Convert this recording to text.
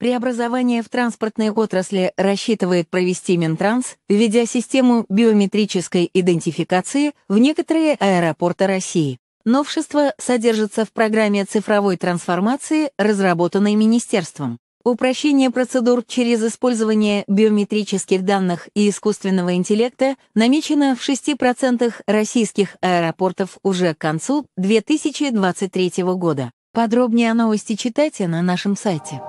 Преобразование в транспортной отрасли рассчитывает провести Минтранс, введя систему биометрической идентификации в некоторые аэропорты России. Новшество содержится в программе цифровой трансформации, разработанной министерством. Упрощение процедур через использование биометрических данных и искусственного интеллекта намечено в 6% российских аэропортов уже к концу 2023 года. Подробнее о новости читайте на нашем сайте.